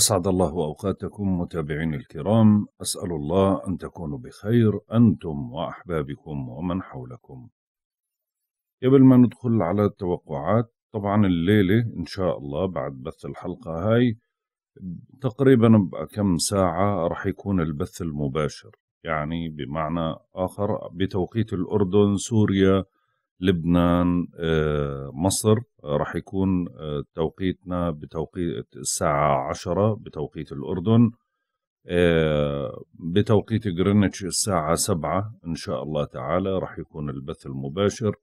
أسعد الله أوقاتكم متابعين الكرام أسأل الله أن تكونوا بخير أنتم وأحبابكم ومن حولكم قبل ما ندخل على التوقعات طبعا الليلة إن شاء الله بعد بث الحلقة هاي تقريبا بكم ساعة رح يكون البث المباشر يعني بمعنى آخر بتوقيت الأردن سوريا لبنان آه، مصر آه، راح يكون آه، توقيتنا بتوقيت الساعة عشرة بتوقيت الأردن بتوقيت جرينتش الساعة سبعة إن شاء الله تعالى راح يكون البث المباشر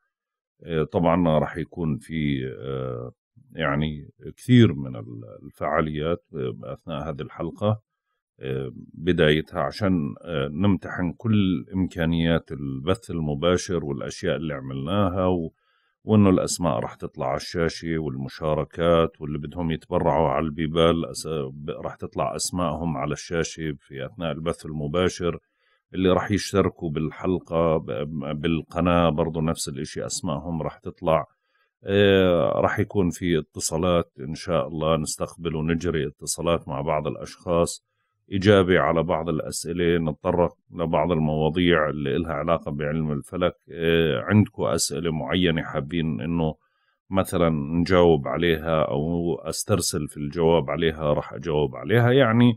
طبعا راح يكون في يعني كثير من الفعاليات أثناء هذه الحلقة آه، بدايتها عشان آه، نمتحن كل إمكانيات البث المباشر والأشياء اللي عملناها و... وإنه الأسماء راح تطلع على الشاشة والمشاركات واللي بدهم يتبرعوا على البيبال راح تطلع أسمائهم على الشاشة في أثناء البث المباشر اللي راح يشتركوا بالحلقة بالقناة برضه نفس الإشي أسمائهم راح تطلع آه، راح يكون في اتصالات إن شاء الله نستقبل ونجري اتصالات مع بعض الأشخاص إجابة على بعض الأسئلة نتطرق لبعض المواضيع اللي إلها علاقة بعلم الفلك آه، عندكم أسئلة معينة حابين إنه مثلا نجاوب عليها أو أسترسل في الجواب عليها راح أجاوب عليها يعني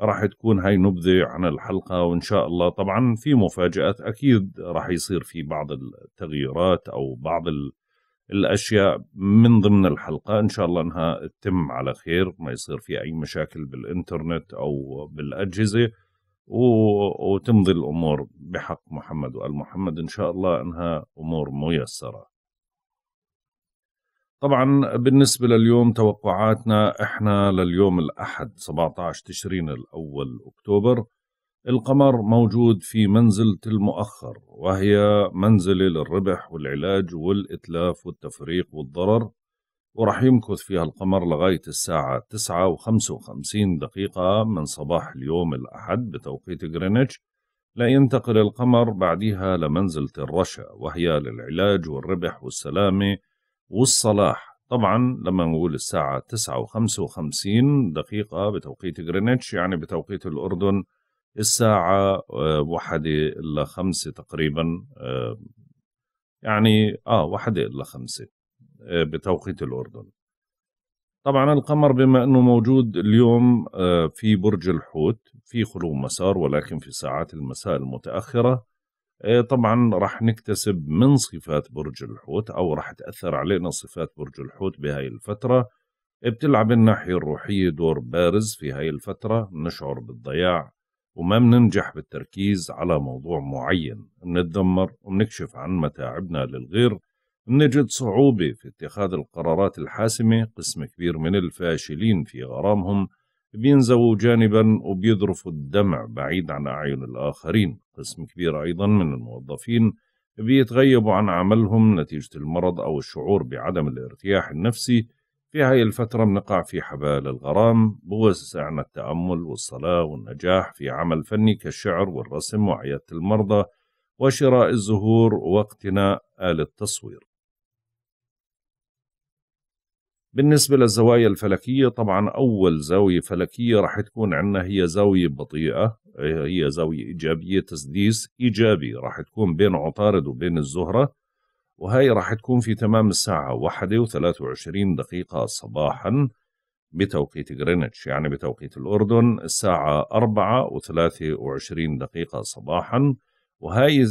راح تكون هاي نبذة عن الحلقة وإن شاء الله طبعا في مفاجآت أكيد راح يصير في بعض التغييرات أو بعض ال الأشياء من ضمن الحلقة إن شاء الله أنها تتم على خير ما يصير في أي مشاكل بالإنترنت أو بالأجهزة و... وتمضي الأمور بحق محمد وآل محمد إن شاء الله أنها أمور ميسرة طبعا بالنسبة لليوم توقعاتنا إحنا لليوم الأحد 17 تشرين الأول أكتوبر القمر موجود في منزلة المؤخر وهي منزلة للربح والعلاج والإتلاف والتفريق والضرر ورح يمكث فيها القمر لغاية الساعة 9 و 55 دقيقة من صباح اليوم الأحد بتوقيت غرينتش لينتقل القمر بعدها لمنزلة الرشا وهي للعلاج والربح والسلامة والصلاح طبعا لما نقول الساعة 9 و 55 دقيقة بتوقيت غرينتش يعني بتوقيت الأردن الساعة آه، واحدة إلا خمسة تقريبا آه، يعني آه واحدة إلا خمسة آه، بتوقيت الأردن طبعا القمر بما أنه موجود اليوم في برج الحوت في خلو مسار ولكن في ساعات المساء المتأخرة طبعا رح نكتسب من صفات برج الحوت أو رح تأثر علينا صفات برج الحوت بهاي الفترة بتلعب الناحية الروحية دور بارز في هاي الفترة نشعر بالضياع وما بننجح بالتركيز على موضوع معين بنتذمر وبنكشف عن متاعبنا للغير بنجد صعوبة في اتخاذ القرارات الحاسمة قسم كبير من الفاشلين في غرامهم بينزووا جانبا وبيذرفوا الدمع بعيد عن أعين الآخرين قسم كبير أيضا من الموظفين بيتغيبوا عن عملهم نتيجة المرض أو الشعور بعدم الارتياح النفسي في هاي الفترة بنقع في حبال الغرام بوسع التأمل والصلاة والنجاح في عمل فني كالشعر والرسم وعيادة المرضى وشراء الزهور واقتناء آلة تصوير بالنسبة للزوايا الفلكية طبعا أول زاوية فلكية راح تكون عندنا هي زاوية بطيئة هي زاوية إيجابية تسديس إيجابي راح تكون بين عطارد وبين الزهرة وهي راح تكون في تمام الساعة واحدة وثلاثة وعشرين دقيقة صباحا بتوقيت غرينتش يعني بتوقيت الأردن الساعة أربعة وثلاثة وعشرين دقيقة صباحا وهاي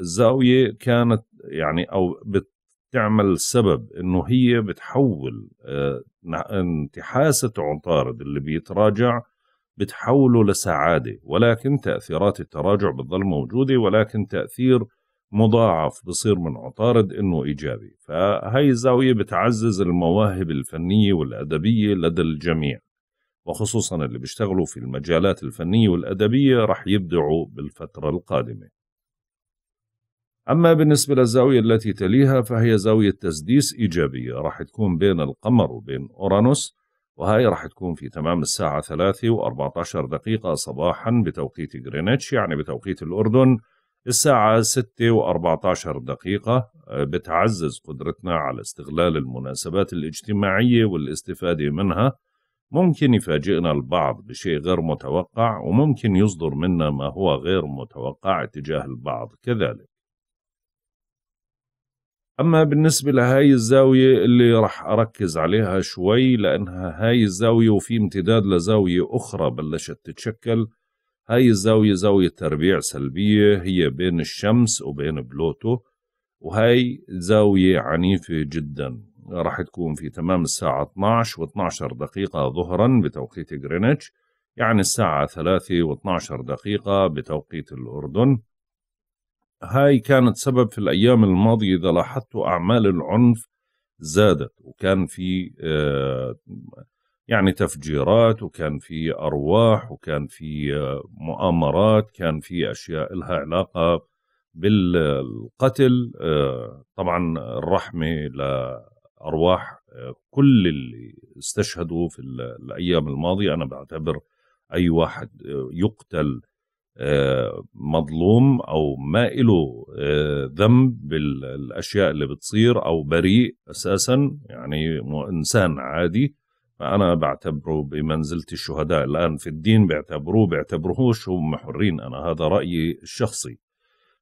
الزاوية كانت يعني أو بتعمل سبب إنه هي بتحول آه، انتحاسة عطارد اللي بيتراجع بتحوله لسعادة ولكن تأثيرات التراجع بتظل موجودة ولكن تأثير مضاعف بصير من عطارد انه ايجابي فهي الزاويه بتعزز المواهب الفنيه والادبيه لدى الجميع وخصوصا اللي بيشتغلوا في المجالات الفنيه والادبيه رح يبدعوا بالفتره القادمه أما بالنسبة للزاوية التي تليها فهي زاوية تسديس إيجابية راح تكون بين القمر وبين أورانوس وهي راح تكون في تمام الساعة 3 و14 دقيقة صباحا بتوقيت غرينتش يعني بتوقيت الأردن الساعة 6 و14 دقيقة آه، بتعزز قدرتنا على استغلال المناسبات الاجتماعية والاستفادة منها ممكن يفاجئنا البعض بشيء غير متوقع وممكن يصدر منا ما هو غير متوقع تجاه البعض كذلك أما بالنسبة لهاي الزاوية اللي رح أركز عليها شوي لأنها هاي الزاوية وفي امتداد لزاوية أخرى بلشت تتشكل هاي الزاوية زاوية تربيع سلبية هي بين الشمس وبين بلوتو وهاي زاوية عنيفة جدا راح تكون في تمام الساعة 12 و12 دقيقة ظهرا بتوقيت غرينتش يعني الساعة 3 و12 دقيقة بتوقيت الأردن هاي كانت سبب في الأيام الماضية إذا لاحظتوا أعمال العنف زادت وكان في آه يعني تفجيرات وكان في ارواح وكان في آه، مؤامرات كان في اشياء لها علاقه بالقتل آه، طبعا الرحمه لارواح آه، كل اللي استشهدوا في الايام الماضيه انا بعتبر اي واحد يقتل مظلوم او ما له ذنب بالاشياء اللي بتصير او بريء اساسا يعني انسان عادي فأنا بعتبره بمنزلة الشهداء الآن في الدين بيعتبروه بيعتبروهوش هم حرين أنا هذا رأيي الشخصي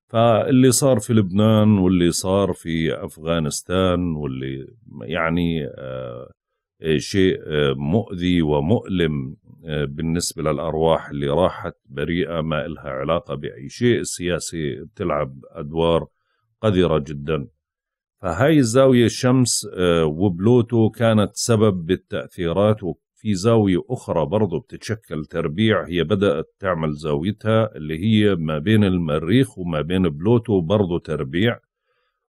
فاللي صار في لبنان واللي صار في أفغانستان واللي يعني آه، إيه، شيء آه، مؤذي ومؤلم آه، بالنسبة للأرواح اللي راحت بريئة ما إلها علاقة بأي شيء السياسة بتلعب أدوار قذرة جداً فهاي الزاوية الشمس آه، وبلوتو كانت سبب بالتأثيرات وفي زاوية أخرى برضو بتتشكل تربيع هي بدأت تعمل زاويتها اللي هي ما بين المريخ وما بين بلوتو برضو تربيع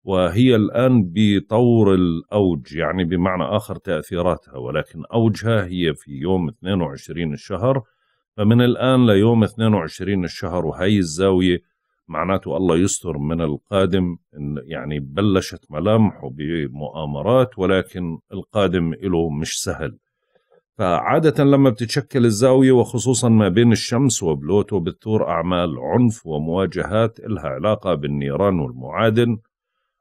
وهي الآن بطور الأوج يعني بمعنى آخر تأثيراتها ولكن أوجها هي في يوم 22 الشهر فمن الآن ليوم 22 الشهر وهي الزاوية معناته الله يستر من القادم يعني بلشت ملامحه بمؤامرات ولكن القادم له مش سهل فعادة لما بتتشكل الزاوية وخصوصا ما بين الشمس وبلوتو بتثور أعمال عنف ومواجهات إلها علاقة بالنيران والمعادن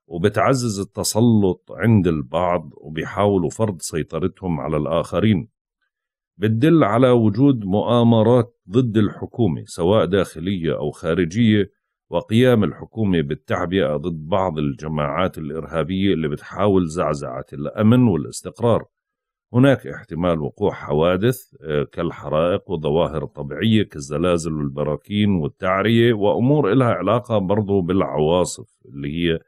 وبتعزز التسلط عند البعض وبيحاولوا فرض سيطرتهم على الآخرين بتدل على وجود مؤامرات ضد الحكومة سواء داخلية أو خارجية وقيام الحكومة بالتعبئة ضد بعض الجماعات الإرهابية اللي بتحاول زعزعة الأمن والاستقرار هناك احتمال وقوع حوادث آه، كالحرائق وظواهر طبيعية كالزلازل والبراكين والتعرية وأمور إلها علاقة برضو بالعواصف اللي هي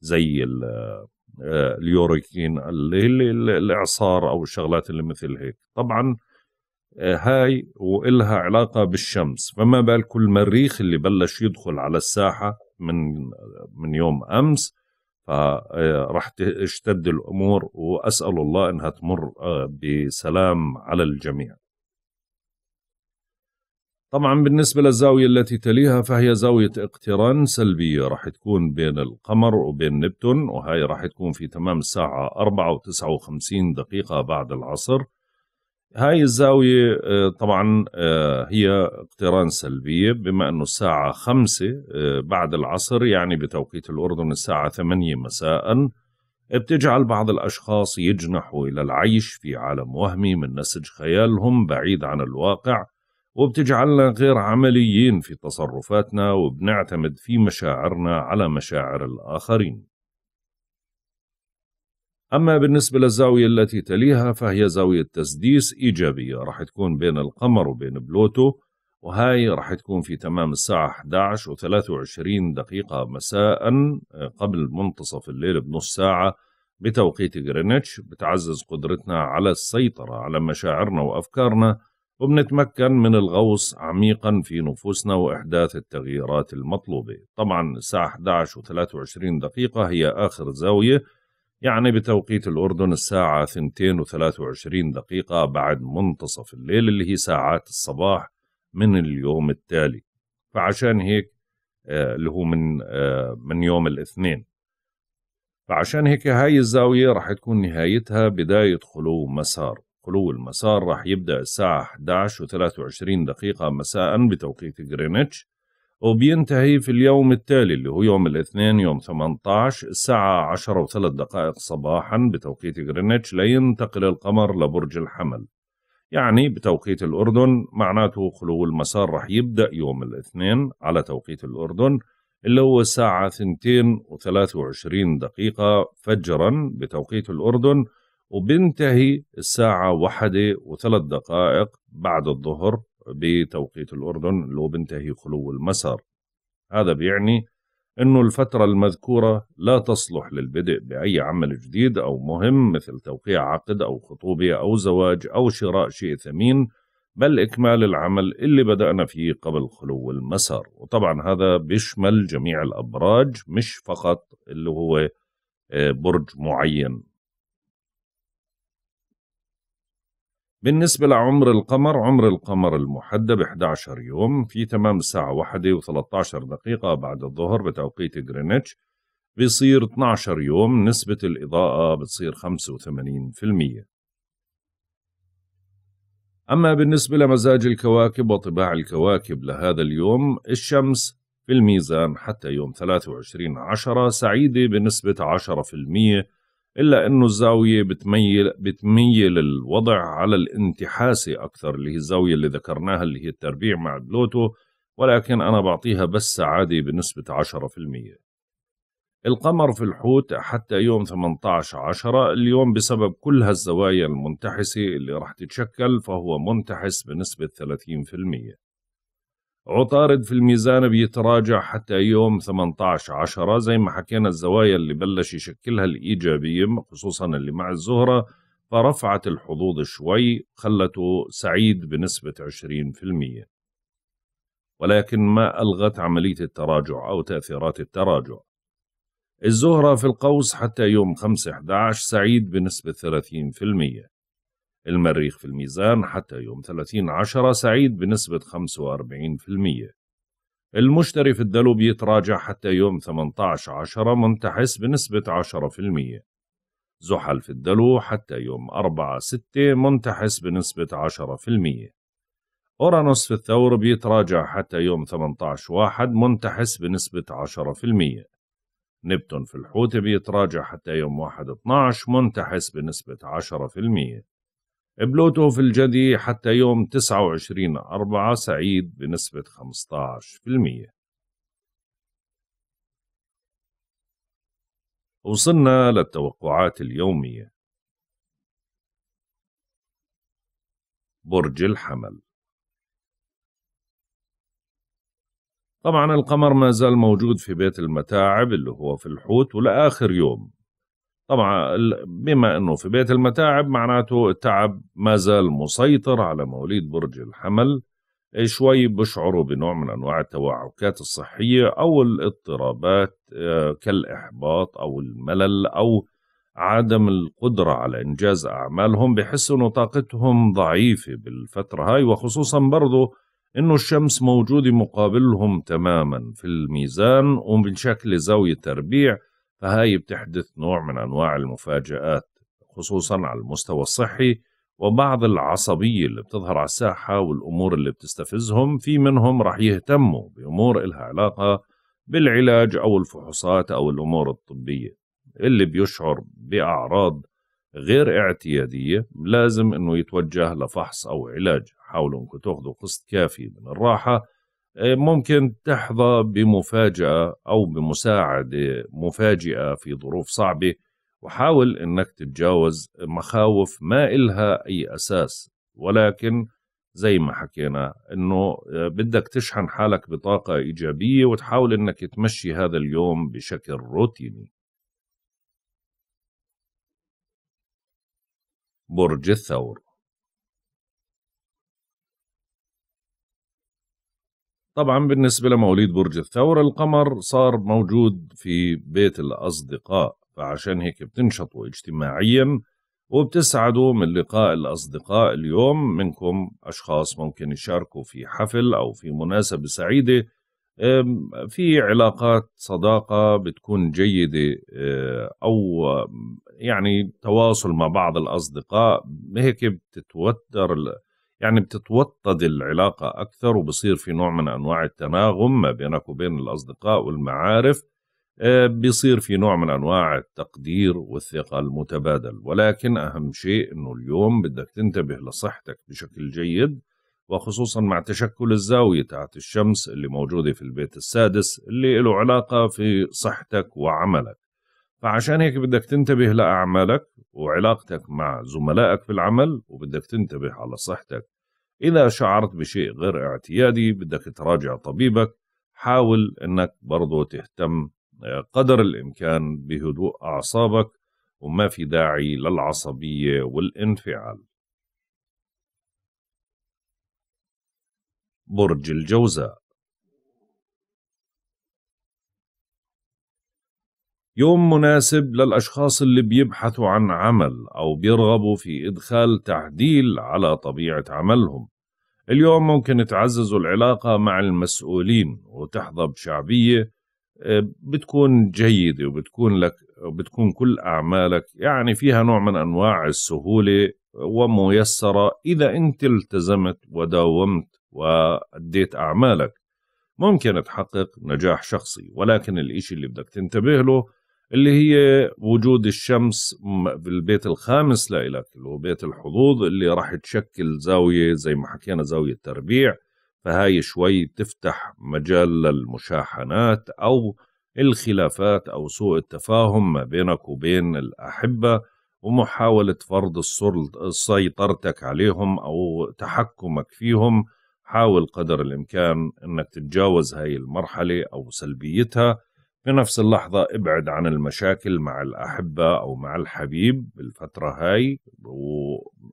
زي آه، آه، اليوريكين اللي هي الإعصار أو الشغلات اللي مثل هيك طبعا آه، هاي وإلها علاقة بالشمس فما بالكم المريخ اللي بلش يدخل على الساحة من من يوم أمس فرح آه، تشتد الأمور وأسأل الله أنها تمر آه، بسلام على الجميع طبعا بالنسبة للزاوية التي تليها فهي زاوية اقتران سلبية راح تكون بين القمر وبين نبتون وهي راح تكون في تمام الساعة 4 و59 دقيقة بعد العصر هاي الزاوية آه، طبعا آه، هي اقتران سلبية بما أنه الساعة خمسة آه، بعد العصر يعني بتوقيت الأردن الساعة ثمانية مساء بتجعل بعض الأشخاص يجنحوا إلى العيش في عالم وهمي من نسج خيالهم بعيد عن الواقع وبتجعلنا غير عمليين في تصرفاتنا وبنعتمد في مشاعرنا على مشاعر الآخرين أما بالنسبة للزاوية التي تليها فهي زاوية تسديس إيجابية راح تكون بين القمر وبين بلوتو وهاي راح تكون في تمام الساعة 11 و 23 دقيقة مساء قبل منتصف الليل بنص ساعة بتوقيت غرينتش بتعزز قدرتنا على السيطرة على مشاعرنا وأفكارنا وبنتمكن من الغوص عميقا في نفوسنا وإحداث التغييرات المطلوبة طبعا الساعة 11 و 23 دقيقة هي آخر زاوية يعني بتوقيت الأردن الساعة 22 دقيقة بعد منتصف الليل اللي هي ساعات الصباح من اليوم التالي فعشان هيك آه، اللي هو من آه، من يوم الاثنين فعشان هيك هاي الزاوية راح تكون نهايتها بداية خلو مسار خلو المسار راح يبدأ الساعة 11 و23 دقيقة مساء بتوقيت غرينتش وبينتهي في اليوم التالي اللي هو يوم الاثنين يوم 18 الساعة 10 وثلاث دقائق صباحا بتوقيت غرينتش لينتقل القمر لبرج الحمل يعني بتوقيت الأردن معناته خلو المسار رح يبدأ يوم الاثنين على توقيت الأردن اللي هو الساعة 2 وثلاث وعشرين دقيقة فجرا بتوقيت الأردن وبنتهي الساعة واحدة وثلاث دقائق بعد الظهر بتوقيت الأردن لو بنتهي خلو المسار هذا بيعني أنه الفترة المذكورة لا تصلح للبدء بأي عمل جديد أو مهم مثل توقيع عقد أو خطوبة أو زواج أو شراء شيء ثمين بل إكمال العمل اللي بدأنا فيه قبل خلو المسار وطبعا هذا بيشمل جميع الأبراج مش فقط اللي هو آه، برج معين بالنسبة لعمر القمر عمر القمر المحدب ب 11 يوم في تمام الساعة 1 و 13 دقيقة بعد الظهر بتوقيت جرينتش بيصير 12 يوم نسبة الإضاءة بتصير 85% أما بالنسبة لمزاج الكواكب وطباع الكواكب لهذا اليوم الشمس في الميزان حتى يوم 23 عشرة سعيدة بنسبة 10% إلا أنه الزاوية بتميل, بتميل الوضع على الانتحاسي أكثر اللي هي الزاوية اللي ذكرناها اللي هي التربيع مع بلوتو ولكن أنا بعطيها بس سعادة بنسبة 10% القمر في الحوت حتى يوم 18 عشرة اليوم بسبب كل هالزوايا المنتحسة اللي راح تتشكل فهو منتحس بنسبة 30% عطارد في الميزان بيتراجع حتى يوم 18 عشرة زي ما حكينا الزوايا اللي بلش يشكلها الإيجابية خصوصا اللي مع الزهرة فرفعت الحظوظ شوي خلته سعيد بنسبة 20% ولكن ما ألغت عملية التراجع أو تأثيرات التراجع الزهرة في القوس حتى يوم 5/11 سعيد بنسبة 30% المريخ في الميزان حتى يوم 30 عشرة سعيد بنسبة 45% المشتري في الدلو بيتراجع حتى يوم 18 عشرة منتحس بنسبة 10% زحل في الدلو حتى يوم 4 6 منتحس بنسبة 10% أورانوس في الثور بيتراجع حتى يوم 18 واحد منتحس بنسبة 10% نبتون في الحوت بيتراجع حتى يوم 1 12 منتحس بنسبة 10% بلوتو في الجدي حتى يوم 29 أربعة سعيد بنسبة 15% وصلنا للتوقعات اليومية برج الحمل طبعا القمر ما زال موجود في بيت المتاعب اللي هو في الحوت ولآخر يوم طبعا بما أنه في بيت المتاعب معناته التعب ما زال مسيطر على مواليد برج الحمل إيه، شوي بشعروا بنوع من أنواع التوعكات الصحية أو الاضطرابات آه، كالإحباط أو الملل أو عدم القدرة على إنجاز أعمالهم بحسوا أنه طاقتهم ضعيفة بالفترة هاي وخصوصا برضو أنه الشمس موجودة مقابلهم تماما في الميزان ومن شكل زاوية تربيع فهاي بتحدث نوع من أنواع المفاجآت خصوصا على المستوى الصحي وبعض العصبية اللي بتظهر على الساحة والأمور اللي بتستفزهم في منهم رح يهتموا بأمور إلها علاقة بالعلاج أو الفحوصات أو الأمور الطبية اللي بيشعر بأعراض غير اعتيادية لازم أنه يتوجه لفحص أو علاج حاولوا أنكم تاخذوا قسط كافي من الراحة ممكن تحظى بمفاجأة أو بمساعدة مفاجئة في ظروف صعبة وحاول أنك تتجاوز مخاوف ما إلها أي أساس ولكن زي ما حكينا أنه آه، بدك تشحن حالك بطاقة إيجابية وتحاول أنك تمشي هذا اليوم بشكل روتيني برج الثور طبعا بالنسبة لمواليد برج الثور القمر صار موجود في بيت الأصدقاء فعشان هيك بتنشطوا اجتماعيا وبتسعدوا من لقاء الأصدقاء اليوم منكم أشخاص ممكن يشاركوا في حفل أو في مناسبة سعيدة في علاقات صداقة بتكون جيدة أه، أو يعني تواصل مع بعض الأصدقاء هيك بتتوتر يعني بتتوطد العلاقة أكثر وبصير في نوع من أنواع التناغم ما بينك وبين الأصدقاء والمعارف آه، بيصير في نوع من أنواع التقدير والثقة المتبادل ولكن أهم شيء أنه اليوم بدك تنتبه لصحتك بشكل جيد وخصوصا مع تشكل الزاوية تحت الشمس اللي موجودة في البيت السادس اللي له علاقة في صحتك وعملك فعشان هيك بدك تنتبه لأعمالك وعلاقتك مع زملائك في العمل وبدك تنتبه على صحتك إذا شعرت بشيء غير اعتيادي بدك تراجع طبيبك حاول أنك برضو تهتم آه، قدر الإمكان بهدوء أعصابك وما في داعي للعصبية والانفعال برج الجوزاء يوم مناسب للأشخاص اللي بيبحثوا عن عمل أو بيرغبوا في إدخال تعديل على طبيعة عملهم اليوم ممكن تعززوا العلاقة مع المسؤولين وتحظى بشعبية آه، بتكون جيدة وبتكون لك وبتكون كل أعمالك يعني فيها نوع من أنواع السهولة وميسرة إذا أنت التزمت وداومت وأديت أعمالك ممكن تحقق نجاح شخصي ولكن الإشي اللي بدك تنتبه له اللي هي وجود الشمس في البيت الخامس لإلك اللي هو بيت الحظوظ اللي راح تشكل زاوية زي ما حكينا زاوية تربيع فهاي شوي تفتح مجال للمشاحنات أو الخلافات أو سوء التفاهم ما بينك وبين الأحبة ومحاولة فرض سيطرتك عليهم أو تحكمك فيهم حاول قدر الإمكان أنك تتجاوز هاي المرحلة أو سلبيتها في نفس اللحظة ابعد عن المشاكل مع الأحبة أو مع الحبيب بالفترة هاي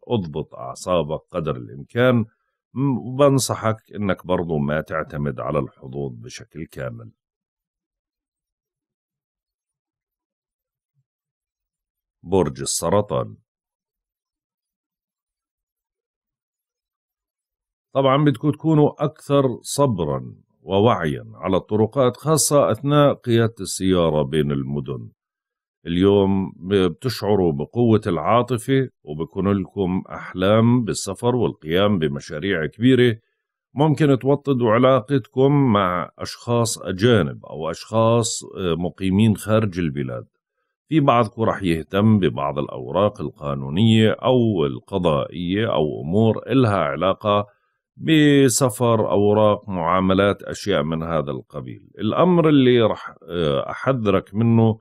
واضبط أعصابك قدر الإمكان وبنصحك إنك برضو ما تعتمد على الحظوظ بشكل كامل برج السرطان طبعا بدكم تكونوا أكثر صبرا ووعيا على الطرقات خاصة أثناء قيادة السيارة بين المدن اليوم بتشعروا بقوة العاطفة وبكون لكم أحلام بالسفر والقيام بمشاريع كبيرة ممكن توطدوا علاقتكم مع أشخاص أجانب أو أشخاص آه، مقيمين خارج البلاد في بعضكم رح يهتم ببعض الأوراق القانونية أو القضائية أو أمور إلها علاقة بسفر أوراق معاملات أشياء من هذا القبيل الأمر اللي رح آه، أحذرك منه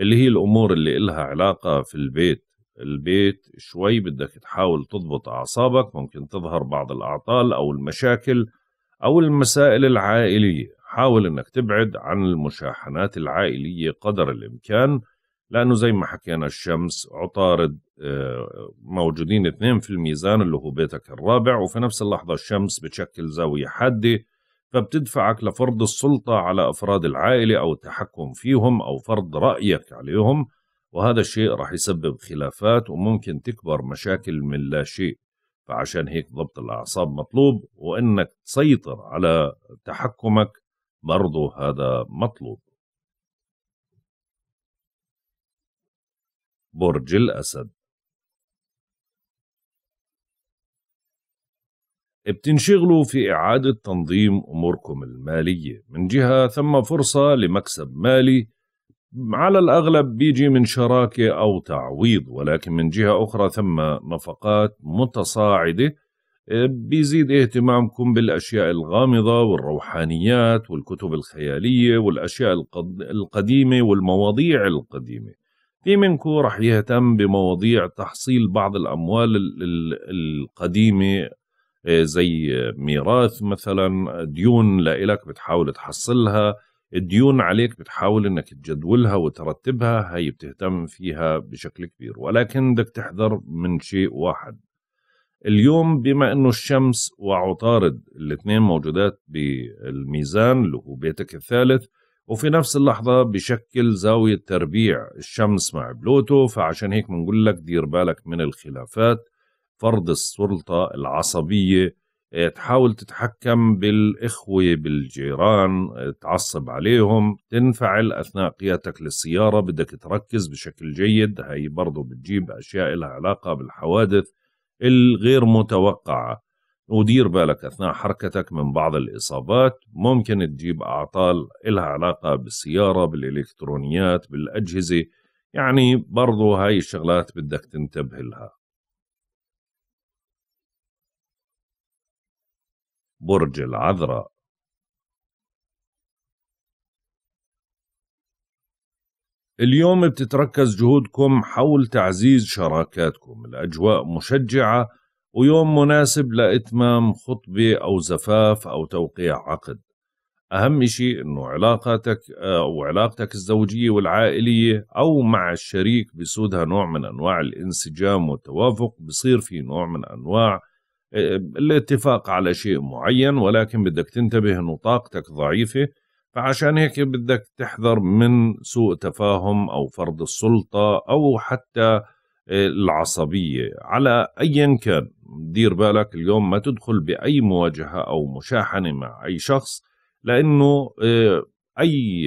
اللي هي الأمور اللي إلها علاقة في البيت البيت شوي بدك تحاول تضبط أعصابك ممكن تظهر بعض الأعطال أو المشاكل أو المسائل العائلية حاول أنك تبعد عن المشاحنات العائلية قدر الإمكان لأنه زي ما حكينا الشمس عطارد آه، موجودين اثنين في الميزان اللي هو بيتك الرابع وفي نفس اللحظة الشمس بتشكل زاوية حادة فبتدفعك لفرض السلطة على أفراد العائلة أو التحكم فيهم أو فرض رأيك عليهم وهذا الشيء راح يسبب خلافات وممكن تكبر مشاكل من لا شيء فعشان هيك ضبط الأعصاب مطلوب وإنك تسيطر على تحكمك برضو هذا مطلوب برج الأسد بتنشغلوا في إعادة تنظيم أموركم المالية من جهة ثم فرصة لمكسب مالي على الأغلب بيجي من شراكة أو تعويض ولكن من جهة أخرى ثم نفقات متصاعدة آه، بيزيد اهتمامكم بالأشياء الغامضة والروحانيات والكتب الخيالية والأشياء القديمة والمواضيع القديمة في منكم رح يهتم بمواضيع تحصيل بعض الأموال القديمة آه، زي ميراث مثلا ديون لإلك بتحاول تحصلها الديون عليك بتحاول انك تجدولها وترتبها هي بتهتم فيها بشكل كبير ولكن بدك تحذر من شيء واحد اليوم بما انه الشمس وعطارد الاثنين موجودات بالميزان اللي هو بيتك الثالث وفي نفس اللحظة بشكل زاوية تربيع الشمس مع بلوتو فعشان هيك بنقول لك دير بالك من الخلافات فرض السلطة العصبية آه، تحاول تتحكم بالإخوة بالجيران آه، تعصب عليهم تنفعل أثناء قيادتك للسيارة بدك تركز بشكل جيد هاي برضو بتجيب أشياء لها علاقة بالحوادث الغير متوقعة ودير بالك أثناء حركتك من بعض الإصابات ممكن تجيب أعطال إلها علاقة بالسيارة بالإلكترونيات بالأجهزة يعني برضو هاي الشغلات بدك تنتبه لها برج العذراء اليوم بتتركز جهودكم حول تعزيز شراكاتكم الأجواء مشجعة ويوم مناسب لإتمام خطبة أو زفاف أو توقيع عقد أهم شيء أنه علاقاتك أو آه، علاقتك الزوجية والعائلية أو مع الشريك بيسودها نوع من أنواع الانسجام والتوافق بصير في نوع من أنواع آه، الاتفاق على شيء معين ولكن بدك تنتبه أنه طاقتك ضعيفة فعشان هيك بدك تحذر من سوء تفاهم أو فرض السلطة أو حتى العصبية على أيا كان دير بالك اليوم ما تدخل بأي مواجهة أو مشاحنة مع أي شخص لأنه آه، أي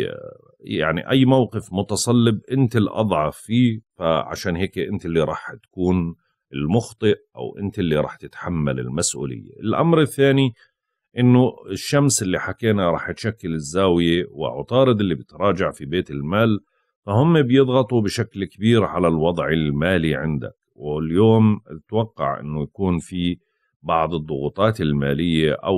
يعني أي موقف متصلب أنت الأضعف فيه فعشان هيك أنت اللي راح تكون المخطئ أو أنت اللي راح تتحمل المسؤولية الأمر الثاني انه الشمس اللي حكينا راح تشكل الزاويه وعطارد اللي بتراجع في بيت المال فهم بيضغطوا بشكل كبير على الوضع المالي عندك واليوم اتوقع انه يكون في بعض الضغوطات الماليه او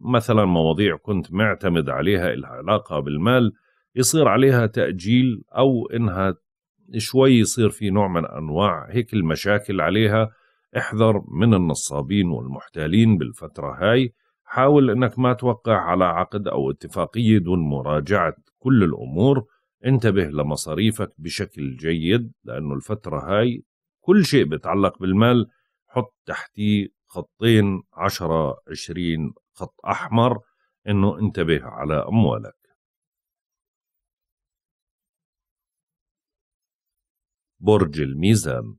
مثلا مواضيع كنت معتمد عليها لها علاقه بالمال يصير عليها تاجيل او انها شوي يصير في نوع من انواع هيك المشاكل عليها احذر من النصابين والمحتالين بالفتره هاي حاول انك ما توقع على عقد او اتفاقيه دون مراجعه كل الامور انتبه لمصاريفك بشكل جيد لأنه الفترة هاي كل شيء بتعلق بالمال حط تحتيه خطين عشرة عشرين خط أحمر أنه انتبه على أموالك برج الميزان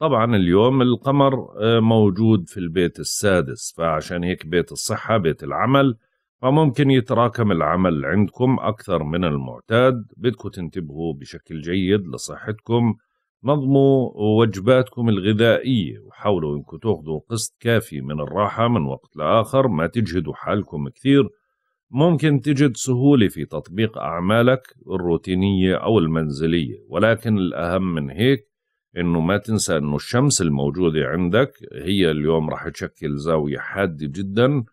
طبعا اليوم القمر آه، موجود في البيت السادس فعشان هيك بيت الصحة بيت العمل فممكن يتراكم العمل عندكم أكثر من المعتاد بدكم تنتبهوا بشكل جيد لصحتكم نظموا وجباتكم الغذائية وحاولوا انكم تاخذوا قسط كافي من الراحة من وقت لآخر ما تجهدوا حالكم كثير ممكن تجد سهولة في تطبيق أعمالك الروتينية أو المنزلية ولكن الأهم من هيك انه ما تنسى انه الشمس الموجوده عندك هي اليوم راح تشكل زاويه حاده جدا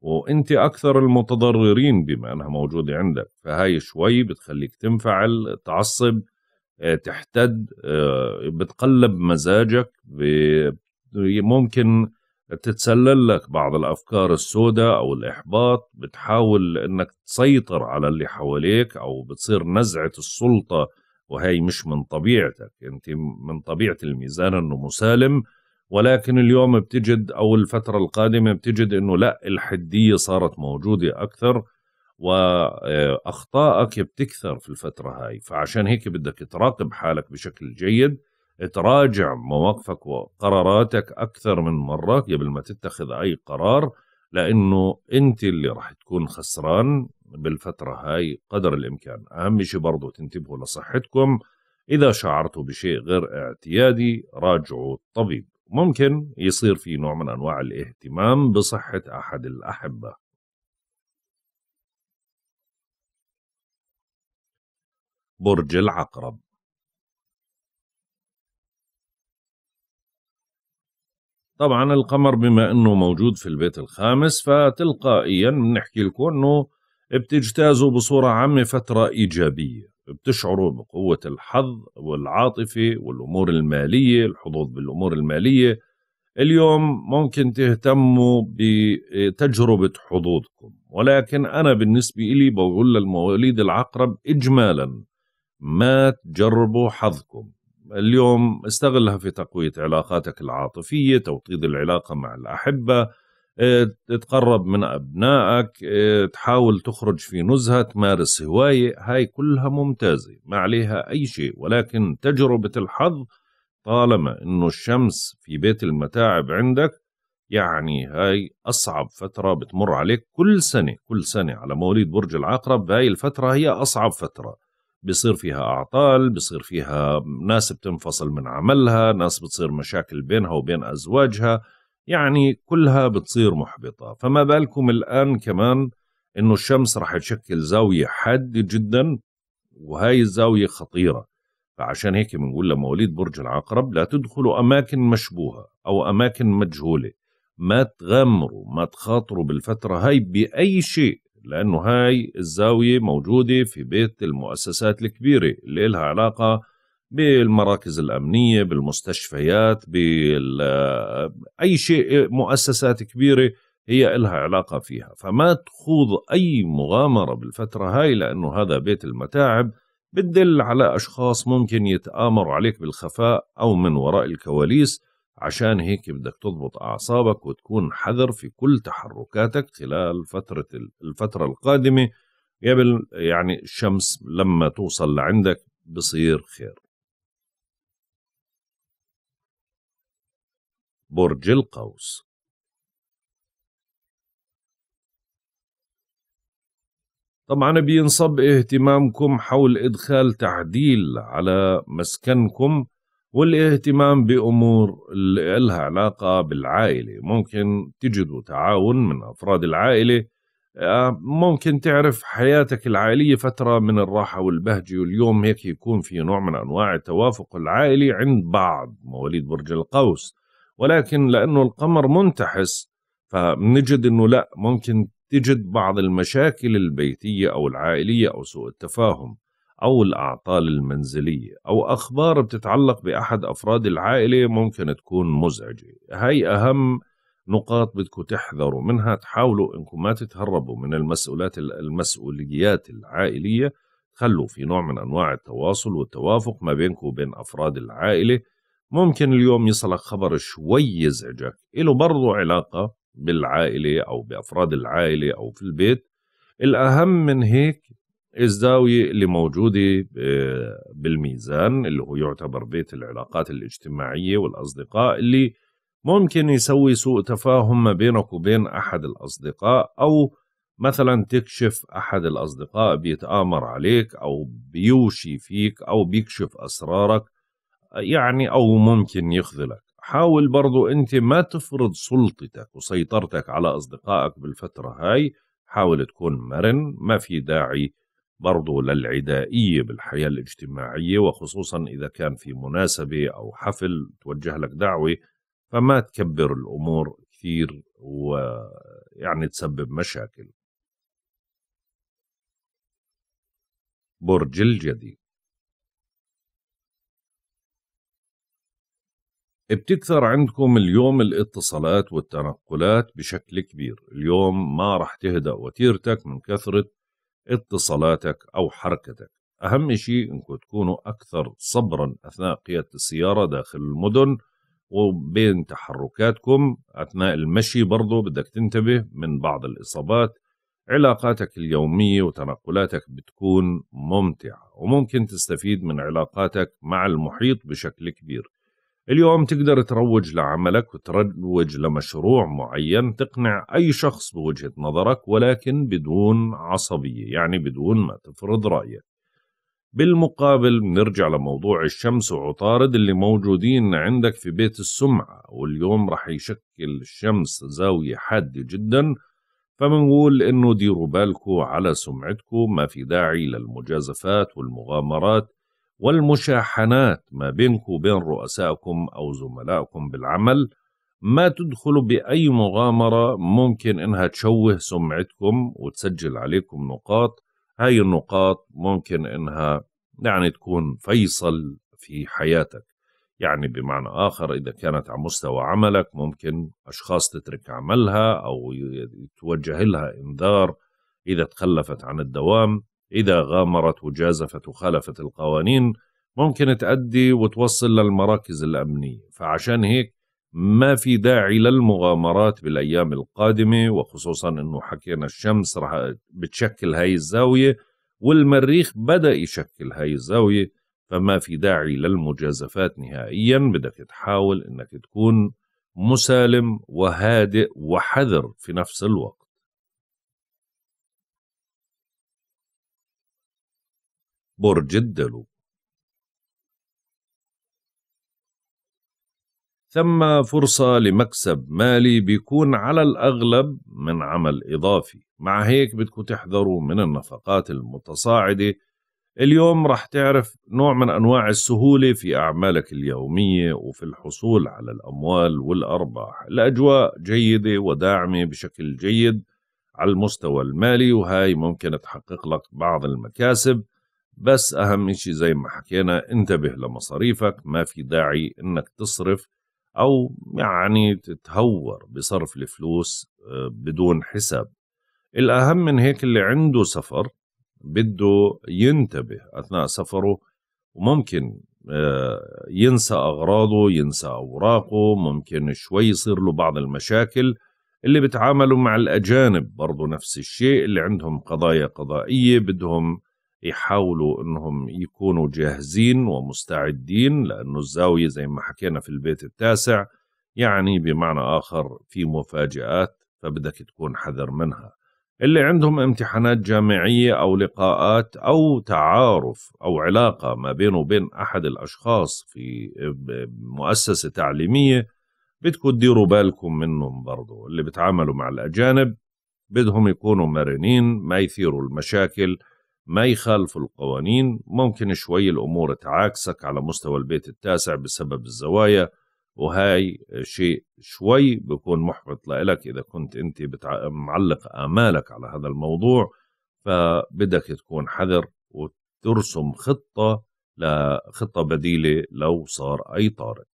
وانت اكثر المتضررين بما انها موجوده عندك فهاي شوي بتخليك تنفعل تعصب آه، تحتد آه، بتقلب مزاجك ممكن تتسلل لك بعض الافكار السوداء او الاحباط بتحاول انك تسيطر على اللي حواليك او بتصير نزعه السلطه وهي مش من طبيعتك انت من طبيعه الميزان انه مسالم ولكن اليوم بتجد او الفتره القادمه بتجد انه لا الحديه صارت موجوده اكثر واخطائك بتكثر في الفتره هاي فعشان هيك بدك تراقب حالك بشكل جيد تراجع مواقفك وقراراتك اكثر من مره قبل ما تتخذ اي قرار لانه انت اللي راح تكون خسران بالفتره هاي قدر الامكان اهم شيء برضو تنتبهوا لصحتكم اذا شعرتوا بشيء غير اعتيادي راجعوا الطبيب ممكن يصير في نوع من انواع الاهتمام بصحه احد الاحبه برج العقرب طبعا القمر بما انه موجود في البيت الخامس فتلقائيا بنحكي لكم انه بتجتازوا بصوره عامه فتره ايجابيه بتشعروا بقوه الحظ والعاطفه والامور الماليه الحظوظ بالامور الماليه اليوم ممكن تهتموا بتجربه حظوظكم ولكن انا بالنسبه لي بقول للمواليد العقرب اجمالا ما تجربوا حظكم اليوم استغلها في تقوية علاقاتك العاطفية توطيد العلاقة مع الأحبة آه، تتقرب من أبنائك آه، تحاول تخرج في نزهة تمارس هواية هاي كلها ممتازة ما عليها أي شيء ولكن تجربة الحظ طالما أنه الشمس في بيت المتاعب عندك يعني هاي أصعب فترة بتمر عليك كل سنة كل سنة على مواليد برج العقرب هاي الفترة هي أصعب فترة بيصير فيها أعطال بيصير فيها ناس بتنفصل من عملها ناس بتصير مشاكل بينها وبين أزواجها يعني كلها بتصير محبطة فما بالكم الآن كمان أنه الشمس رح تشكل زاوية حادة جدا وهاي الزاوية خطيرة فعشان هيك بنقول لمواليد برج العقرب لا تدخلوا أماكن مشبوهة أو أماكن مجهولة ما تغامروا ما تخاطروا بالفترة هاي بأي شيء لأنه هاي الزاوية موجودة في بيت المؤسسات الكبيرة اللي لها علاقة بالمراكز الأمنية بالمستشفيات بأي آه، شيء مؤسسات كبيرة هي لها علاقة فيها فما تخوض أي مغامرة بالفترة هاي لأنه هذا بيت المتاعب بتدل على أشخاص ممكن يتآمروا عليك بالخفاء أو من وراء الكواليس عشان هيك بدك تضبط أعصابك وتكون حذر في كل تحركاتك خلال فترة الفترة القادمة قبل يعني الشمس لما توصل لعندك بصير خير برج القوس طبعا بينصب اهتمامكم حول إدخال تعديل على مسكنكم والاهتمام بأمور اللي لها علاقة بالعائلة ممكن تجدوا تعاون من أفراد العائلة آه، ممكن تعرف حياتك العائلية فترة من الراحة والبهجة واليوم هيك يكون في نوع من أنواع التوافق العائلي عند بعض مواليد برج القوس ولكن لأنه القمر منتحس فبنجد أنه لا ممكن تجد بعض المشاكل البيتية أو العائلية أو سوء التفاهم أو الأعطال المنزلية أو أخبار بتتعلق بأحد أفراد العائلة ممكن تكون مزعجة هاي أهم نقاط بدكم تحذروا منها تحاولوا انكم ما تتهربوا من المسؤولات المسؤوليات العائلية خلوا في نوع من انواع التواصل والتوافق ما بينكم وبين افراد العائلة ممكن اليوم يصلك خبر شوي يزعجك إله برضه علاقة بالعائلة او بافراد العائلة او في البيت الاهم من هيك الزاوية اللي موجودة آه، بالميزان اللي هو يعتبر بيت العلاقات الاجتماعية والأصدقاء اللي ممكن يسوي سوء تفاهم ما بينك وبين أحد الأصدقاء أو مثلا تكشف أحد الأصدقاء بيتآمر عليك أو بيوشي فيك أو بيكشف أسرارك يعني أو ممكن يخذلك حاول برضو أنت ما تفرض سلطتك وسيطرتك على أصدقائك بالفترة هاي حاول تكون مرن ما في داعي برضو للعدائية بالحياة الاجتماعية وخصوصا إذا كان في مناسبة أو حفل توجه لك دعوة فما تكبر الأمور كثير ويعني تسبب مشاكل برج الجدي بتكثر عندكم اليوم الاتصالات والتنقلات بشكل كبير اليوم ما رح تهدأ وتيرتك من كثرة اتصالاتك أو حركتك أهم شيء أنكم تكونوا أكثر صبرا أثناء قيادة السيارة داخل المدن وبين تحركاتكم أثناء المشي برضو بدك تنتبه من بعض الإصابات علاقاتك اليومية وتنقلاتك بتكون ممتعة وممكن تستفيد من علاقاتك مع المحيط بشكل كبير اليوم تقدر تروج لعملك وتروج لمشروع معين تقنع أي شخص بوجهة نظرك ولكن بدون عصبية يعني بدون ما تفرض رأيك بالمقابل بنرجع لموضوع الشمس وعطارد اللي موجودين عندك في بيت السمعة واليوم رح يشكل الشمس زاوية حادة جدا فبنقول انه ديروا بالكم على سمعتكم ما في داعي للمجازفات والمغامرات والمشاحنات ما بينكم وبين رؤسائكم أو زملائكم بالعمل ما تدخلوا بأي مغامرة ممكن إنها تشوه سمعتكم وتسجل عليكم نقاط هاي النقاط ممكن إنها يعني تكون فيصل في حياتك يعني بمعنى آخر إذا كانت على مستوى عملك ممكن أشخاص تترك عملها أو توجه لها إنذار إذا تخلفت عن الدوام إذا غامرت وجازفت وخالفت القوانين ممكن تأدي وتوصل للمراكز الأمنية فعشان هيك ما في داعي للمغامرات بالأيام القادمة وخصوصا أنه حكينا الشمس رح بتشكل هاي الزاوية والمريخ بدأ يشكل هاي الزاوية فما في داعي للمجازفات نهائيا بدك تحاول أنك تكون مسالم وهادئ وحذر في نفس الوقت برج الدلو ثم فرصة لمكسب مالي بيكون على الأغلب من عمل إضافي مع هيك بدكم تحذروا من النفقات المتصاعدة اليوم رح تعرف نوع من أنواع السهولة في أعمالك اليومية وفي الحصول على الأموال والأرباح الأجواء جيدة وداعمة بشكل جيد على المستوى المالي وهاي ممكن تحقق لك بعض المكاسب بس أهم شيء زي ما حكينا انتبه لمصاريفك ما في داعي إنك تصرف أو يعني تتهور بصرف الفلوس آه، بدون حساب الأهم من هيك اللي عنده سفر بده ينتبه أثناء سفره وممكن آه، ينسى أغراضه ينسى أوراقه ممكن شوي يصير له بعض المشاكل اللي بتعاملوا مع الأجانب برضو نفس الشيء اللي عندهم قضايا قضائية بدهم يحاولوا انهم يكونوا جاهزين ومستعدين لانه الزاويه زي ما حكينا في البيت التاسع يعني بمعنى اخر في مفاجات فبدك تكون حذر منها اللي عندهم امتحانات جامعيه او لقاءات او تعارف او علاقه ما بينه وبين احد الاشخاص في مؤسسه تعليميه بدكم تديروا بالكم منهم برضه اللي بتعاملوا مع الاجانب بدهم يكونوا مرنين ما يثيروا المشاكل ما يخالفوا القوانين ممكن شوي الأمور تعاكسك على مستوى البيت التاسع بسبب الزوايا وهاي شيء شوي بيكون محبط لإلك إذا كنت أنت بتع... معلق آمالك على هذا الموضوع فبدك تكون حذر وترسم خطة لخطة بديلة لو صار أي طارئ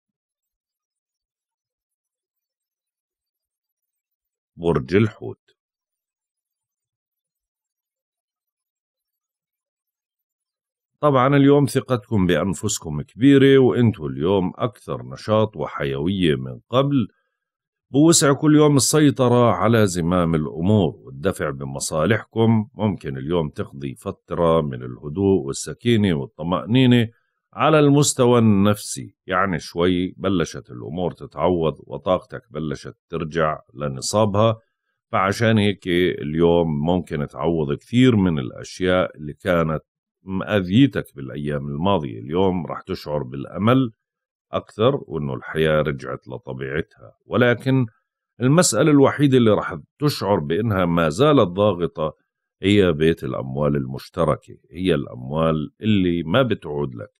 برج الحوت طبعا اليوم ثقتكم بأنفسكم كبيرة وانتوا اليوم أكثر نشاط وحيوية من قبل بوسع كل يوم السيطرة على زمام الأمور والدفع بمصالحكم ممكن اليوم تقضي فترة من الهدوء والسكينة والطمأنينة على المستوى النفسي يعني شوي بلشت الأمور تتعوض وطاقتك بلشت ترجع لنصابها فعشان هيك اليوم ممكن تعوض كثير من الأشياء اللي كانت مأذيتك بالأيام الماضية اليوم راح تشعر بالأمل أكثر وأنه الحياة رجعت لطبيعتها ولكن المسألة الوحيدة اللي راح تشعر بأنها ما زالت ضاغطة هي بيت الأموال المشتركة هي الأموال اللي ما بتعود لك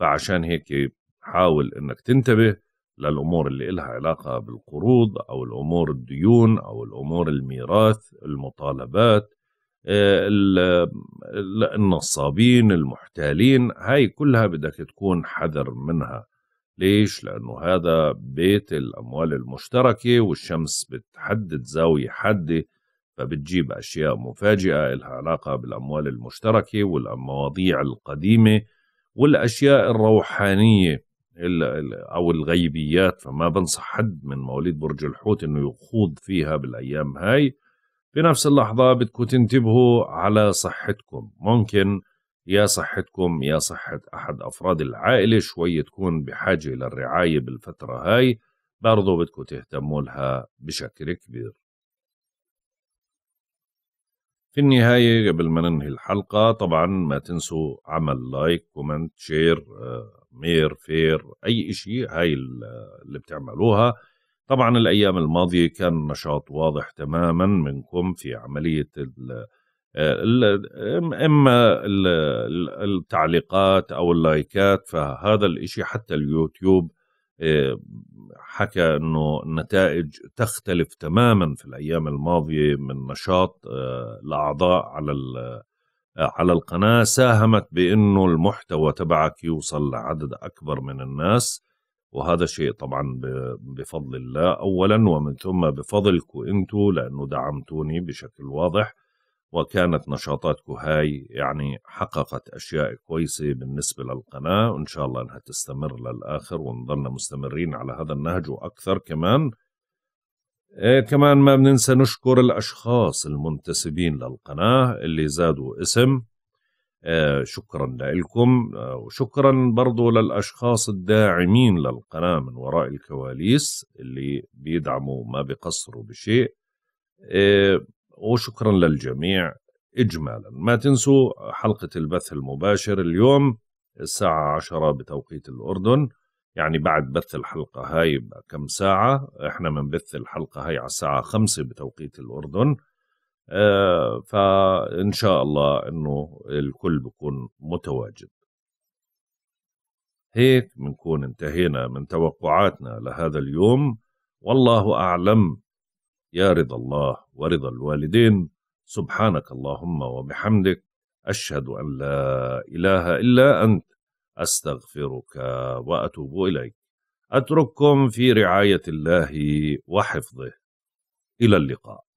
فعشان هيك حاول أنك تنتبه للأمور اللي إلها علاقة بالقروض أو الأمور الديون أو الأمور الميراث المطالبات النصابين المحتالين هاي كلها بدك تكون حذر منها ليش؟ لأنه هذا بيت الأموال المشتركة والشمس بتحدد زاوية حادة فبتجيب أشياء مفاجئة لها علاقة بالأموال المشتركة والمواضيع القديمة والأشياء الروحانية أو الغيبيات فما بنصح حد من مواليد برج الحوت أنه يخوض فيها بالأيام هاي في نفس اللحظة بدكم تنتبهوا على صحتكم ممكن يا صحتكم يا صحة أحد أفراد العائلة شوي تكون بحاجة للرعاية بالفترة هاي برضو بدكم تهتموا لها بشكل كبير في النهاية قبل ما ننهي الحلقة طبعا ما تنسوا عمل لايك كومنت شير آه، مير فير أي إشي هاي اللي بتعملوها طبعا الايام الماضيه كان نشاط واضح تماما منكم في عمليه آه، اما التعليقات او اللايكات فهذا الاشي حتى اليوتيوب آه، حكى انه النتائج تختلف تماما في الايام الماضيه من نشاط آه، الاعضاء على على القناه ساهمت بانه المحتوى تبعك يوصل لعدد اكبر من الناس وهذا شيء طبعا بفضل الله اولا ومن ثم بفضلكم انتم لانه دعمتوني بشكل واضح وكانت نشاطاتكم هاي يعني حققت اشياء كويسه بالنسبه للقناه وان شاء الله انها تستمر للاخر ونضلنا مستمرين على هذا النهج واكثر كمان إيه كمان ما بننسى نشكر الاشخاص المنتسبين للقناه اللي زادوا اسم آه، شكرا لكم آه، وشكرا برضو للأشخاص الداعمين للقناة من وراء الكواليس اللي بيدعموا ما بقصروا بشيء آه، وشكرا للجميع إجمالا ما تنسوا حلقة البث المباشر اليوم الساعة عشرة بتوقيت الأردن يعني بعد بث الحلقة هاي بكم ساعة احنا بنبث الحلقة هاي على الساعة خمسة بتوقيت الأردن آه، فان شاء الله انه الكل بكون متواجد هيك بنكون انتهينا من توقعاتنا لهذا اليوم والله اعلم يا رضا الله ورضا الوالدين سبحانك اللهم وبحمدك اشهد ان لا اله الا انت استغفرك واتوب اليك اترككم في رعايه الله وحفظه الى اللقاء